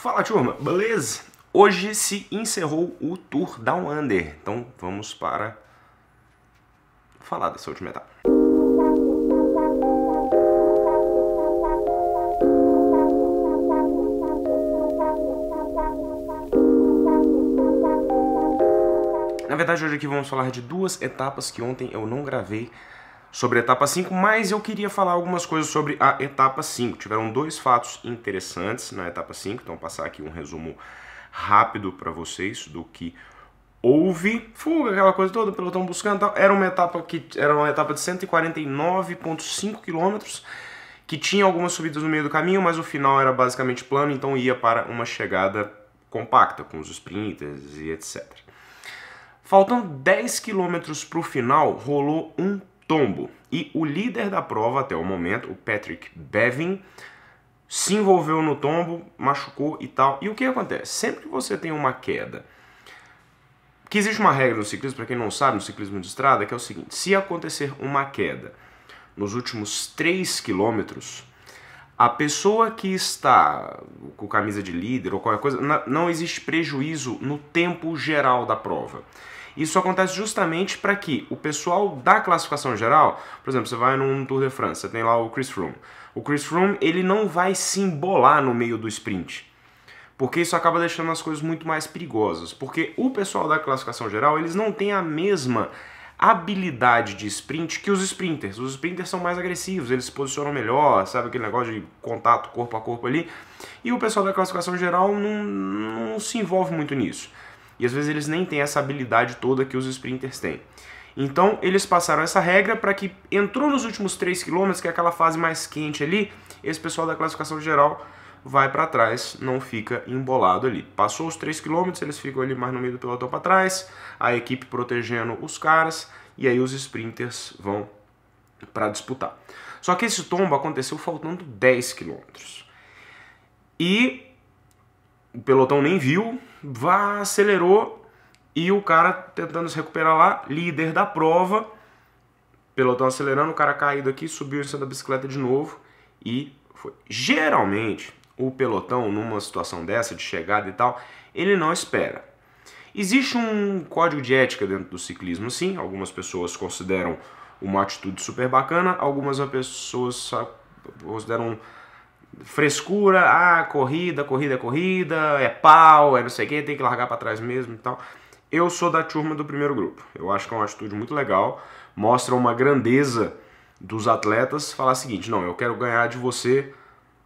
Fala turma, beleza? Hoje se encerrou o Tour Down Under, então vamos para falar dessa última etapa. Na verdade, hoje aqui vamos falar de duas etapas que ontem eu não gravei sobre a etapa 5, mas eu queria falar algumas coisas sobre a etapa 5. Tiveram dois fatos interessantes na etapa 5, então passar aqui um resumo rápido para vocês do que houve. Fuga, aquela coisa toda, o pelotão buscando tal. Era uma etapa que era uma etapa de 149.5 quilômetros que tinha algumas subidas no meio do caminho, mas o final era basicamente plano, então ia para uma chegada compacta com os sprinters e etc. Faltando 10 quilômetros para o final, rolou um tombo. E o líder da prova até o momento, o Patrick Bevin, se envolveu no tombo, machucou e tal. E o que acontece? Sempre que você tem uma queda, que existe uma regra no ciclismo, para quem não sabe, no ciclismo de estrada, que é o seguinte: se acontecer uma queda nos últimos 3 quilômetros, a pessoa que está com camisa de líder ou qualquer coisa, não existe prejuízo no tempo geral da prova. Isso acontece justamente para que o pessoal da classificação geral, por exemplo, você vai num Tour de France, você tem lá o Chris Froome. O Chris Froome, ele não vai se embolar no meio do sprint. Porque isso acaba deixando as coisas muito mais perigosas, porque o pessoal da classificação geral, eles não têm a mesma habilidade de sprint que os sprinters. Os sprinters são mais agressivos, eles se posicionam melhor, sabe aquele negócio de contato corpo a corpo ali. E o pessoal da classificação geral não, não se envolve muito nisso. E às vezes eles nem têm essa habilidade toda que os sprinters têm. Então eles passaram essa regra para que entrou nos últimos 3 km, que é aquela fase mais quente ali, esse pessoal da classificação geral vai para trás, não fica embolado ali. Passou os 3 km, eles ficam ali mais no meio do pelotão para trás, a equipe protegendo os caras e aí os sprinters vão para disputar. Só que esse tombo aconteceu faltando 10 km. E o pelotão nem viu, vá, acelerou e o cara tentando se recuperar lá, líder da prova, pelotão acelerando, o cara caído aqui, subiu em cima da bicicleta de novo e foi. Geralmente, o pelotão numa situação dessa de chegada e tal, ele não espera. Existe um código de ética dentro do ciclismo, sim. Algumas pessoas consideram uma atitude super bacana, algumas pessoas consideram frescura, ah, corrida, corrida, corrida, é pau, é não sei o que, tem que largar para trás mesmo e tal. Eu sou da turma do primeiro grupo. Eu acho que é uma atitude muito legal, mostra uma grandeza dos atletas falar o seguinte: não, eu quero ganhar de você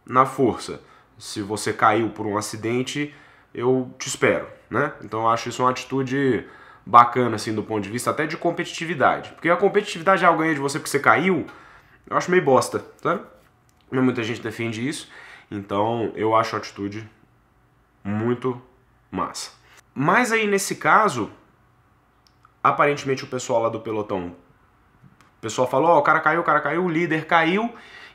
na força se você caiu por um acidente, eu te espero, né? Então eu acho isso uma atitude bacana, assim, do ponto de vista até de competitividade. Porque a competitividade, ah, eu ganha de você porque você caiu, eu acho meio bosta, tá? Não muita gente defende isso, então eu acho a atitude muito massa. Mas aí, nesse caso, aparentemente o pessoal lá do pelotão, o pessoal falou, ó, oh, o cara caiu, o cara caiu, o líder caiu,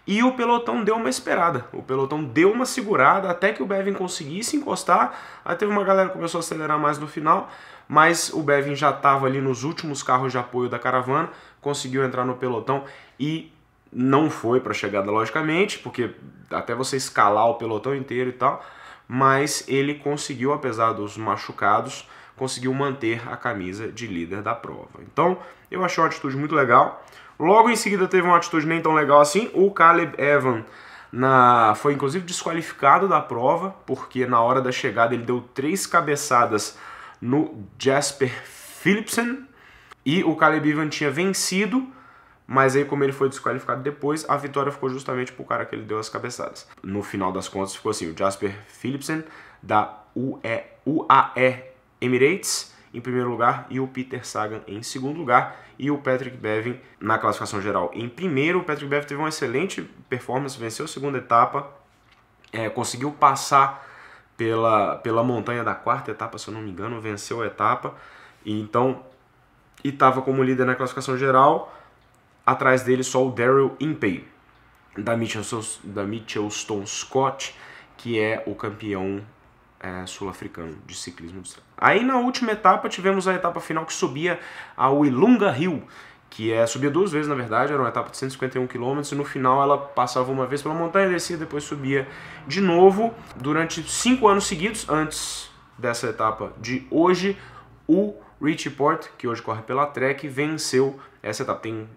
e o pelotão deu uma esperada, o pelotão deu uma segurada até que o Bevin conseguisse encostar. Aí teve uma galera que começou a acelerar mais no final, mas o Bevin já estava ali nos últimos carros de apoio da caravana, conseguiu entrar no pelotão e não foi para a chegada, logicamente, porque até você escalar o pelotão inteiro e tal, mas ele conseguiu, apesar dos machucados, conseguiu manter a camisa de líder da prova. Então, eu achei uma atitude muito legal. Logo em seguida teve uma atitude nem tão legal assim, o Caleb Evan na, foi inclusive desqualificado da prova, porque na hora da chegada ele deu três cabeçadas no Jasper Philipsen e o Caleb Evan tinha vencido, mas aí como ele foi desqualificado depois, a vitória ficou justamente pro cara que ele deu as cabeçadas. No final das contas ficou assim, o Jasper Philipsen da UAE Emirates em primeiro lugar e o Peter Sagan em segundo lugar e o Patrick Bevin na classificação geral em primeiro. O Patrick Bevin teve uma excelente performance, venceu a segunda etapa, é, conseguiu passar pela, pela montanha da quarta etapa, se eu não me engano, venceu a etapa e então estava como líder na classificação geral. Atrás dele só o Daryl Impey da Mitchelstone Scott, que é o campeão é, sul-africano de ciclismo de estrada. Aí na última etapa tivemos a etapa final que subia ao Ilunga Hill, que é subia duas vezes na verdade, era uma etapa de 151 km e no final ela passava uma vez pela montanha, descia depois subia de novo durante cinco anos seguidos antes dessa etapa de hoje o Richie Porte, que hoje corre pela Trek, venceu essa etapa. Tem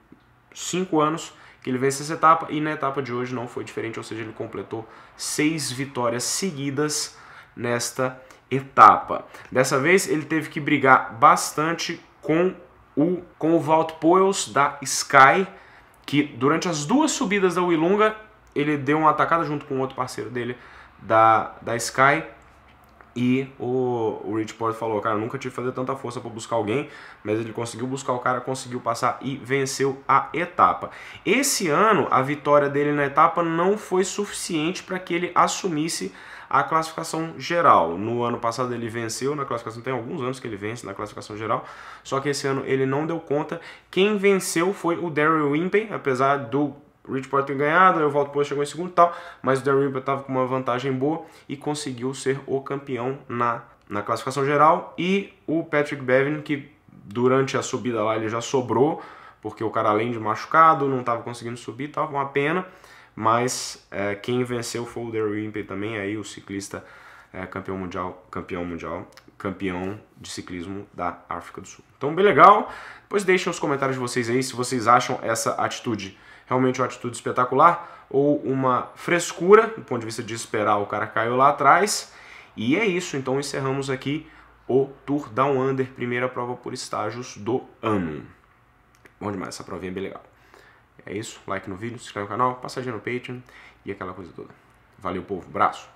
cinco anos que ele vence essa etapa e na etapa de hoje não foi diferente, ou seja, ele completou seis vitórias seguidas nesta etapa. Dessa vez ele teve que brigar bastante com o, com o Walt Poels da Sky, que durante as duas subidas da Wilunga ele deu uma atacada junto com outro parceiro dele da, da Sky. E o, o Rich Port falou, cara, nunca tive que fazer tanta força para buscar alguém, mas ele conseguiu buscar o cara, conseguiu passar e venceu a etapa. Esse ano, a vitória dele na etapa não foi suficiente para que ele assumisse a classificação geral. No ano passado ele venceu na classificação, tem alguns anos que ele vence na classificação geral, só que esse ano ele não deu conta. Quem venceu foi o Daryl Wimpey, apesar do Rich Porter ter ganhado, aí o Valtteri Bottas chegou em segundo e tal, mas o Daryl Wimpey estava com uma vantagem boa e conseguiu ser o campeão na, na classificação geral. E o Patrick Bevin, que durante a subida lá ele já sobrou, porque o cara além de machucado, não estava conseguindo subir, estava uma pena mas é, quem venceu foi o Daryl também, aí o ciclista é, campeão mundial, campeão mundial, campeão de ciclismo da África do Sul. Então, bem legal. Depois deixem os comentários de vocês aí se vocês acham essa atitude realmente uma atitude espetacular ou uma frescura, do ponto de vista de esperar o cara caiu lá atrás. E é isso, então encerramos aqui o Tour Down Under, primeira prova por estágios do ano. Bom demais, essa provinha é bem legal. É isso, like no vídeo, se inscreve no canal, passadinha no Patreon e aquela coisa toda. Valeu, povo, braço!